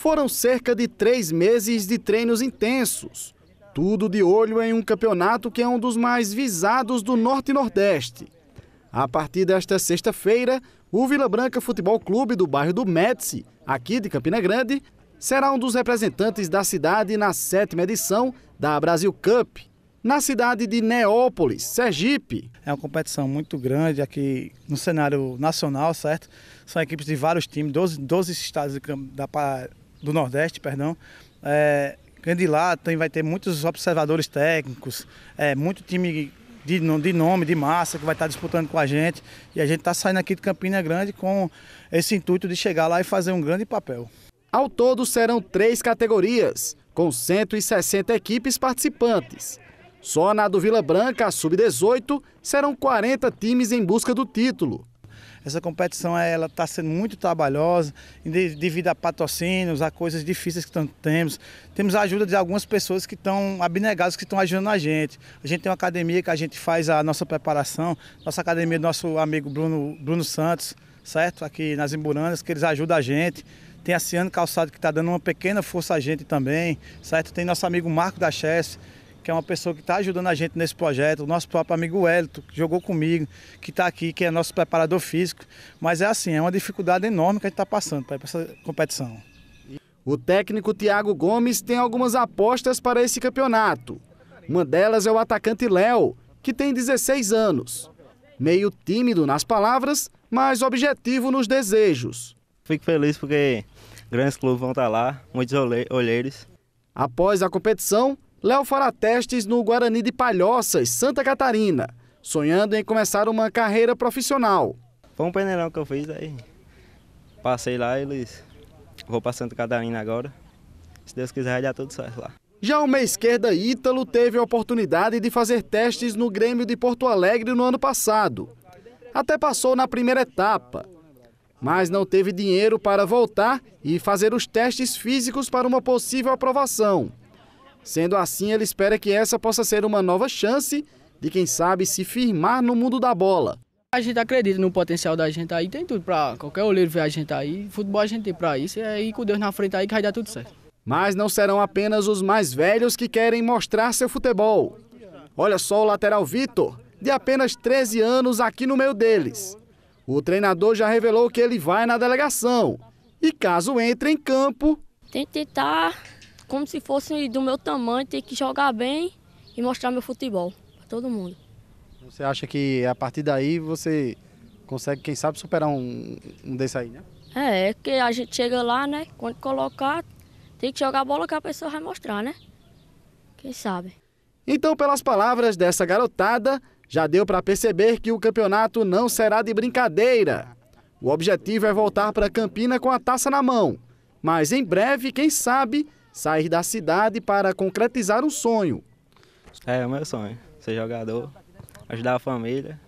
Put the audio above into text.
Foram cerca de três meses de treinos intensos. Tudo de olho em um campeonato que é um dos mais visados do Norte e Nordeste. A partir desta sexta-feira, o Vila Branca Futebol Clube do bairro do Médici, aqui de Campina Grande, será um dos representantes da cidade na sétima edição da Brasil Cup, na cidade de Neópolis, Sergipe. É uma competição muito grande aqui no cenário nacional, certo? São equipes de vários times, 12, 12 estados da, do Nordeste, perdão. É, de lá tem, vai ter muitos observadores técnicos, é, muito time de, de nome, de massa, que vai estar disputando com a gente. E a gente está saindo aqui de Campina Grande com esse intuito de chegar lá e fazer um grande papel. Ao todo serão três categorias, com 160 equipes participantes. Só na do Vila Branca, a sub-18, serão 40 times em busca do título. Essa competição ela está sendo muito trabalhosa devido a patrocínios, a coisas difíceis que temos. Temos a ajuda de algumas pessoas que estão abnegadas, que estão ajudando a gente. A gente tem uma academia que a gente faz a nossa preparação, nossa academia do nosso amigo Bruno, Bruno Santos, certo? Aqui nas Emburanas, que eles ajudam a gente. Tem a Ciano Calçado que está dando uma pequena força a gente também, certo? Tem nosso amigo Marco da Chess, que é uma pessoa que está ajudando a gente nesse projeto, o nosso próprio amigo Hélito, que jogou comigo, que está aqui, que é nosso preparador físico. Mas é assim, é uma dificuldade enorme que a gente está passando para essa competição. O técnico Thiago Gomes tem algumas apostas para esse campeonato. Uma delas é o atacante Léo, que tem 16 anos. Meio tímido nas palavras, mas objetivo nos desejos. Fico feliz porque grandes clubes vão estar lá, muitos olheiros. Após a competição, Léo fará testes no Guarani de Palhoças, Santa Catarina, sonhando em começar uma carreira profissional. Foi um peneirão que eu fiz, aí passei lá e eles... Vou para Santa Catarina agora. Se Deus quiser, já tudo certo lá. Já o meia esquerda Ítalo teve a oportunidade de fazer testes no Grêmio de Porto Alegre no ano passado. Até passou na primeira etapa, mas não teve dinheiro para voltar e fazer os testes físicos para uma possível aprovação. Sendo assim, ele espera que essa possa ser uma nova chance de quem sabe se firmar no mundo da bola. A gente acredita no potencial da gente aí, tem tudo para qualquer olheiro ver a gente aí. Futebol a gente tem para isso, e é aí com Deus na frente aí que vai dar tudo certo. Mas não serão apenas os mais velhos que querem mostrar seu futebol. Olha só o lateral Vitor, de apenas 13 anos, aqui no meio deles. O treinador já revelou que ele vai na delegação e caso entre em campo. Tem que tentar como se fosse do meu tamanho, ter que jogar bem e mostrar meu futebol para todo mundo. Você acha que a partir daí você consegue, quem sabe, superar um, um desse aí, né? É, é que a gente chega lá, né? Quando colocar, tem que jogar a bola que a pessoa vai mostrar, né? Quem sabe. Então, pelas palavras dessa garotada, já deu para perceber que o campeonato não será de brincadeira. O objetivo é voltar para Campina com a taça na mão. Mas em breve, quem sabe, sair da cidade para concretizar um sonho. É, o meu sonho, ser jogador, ajudar a família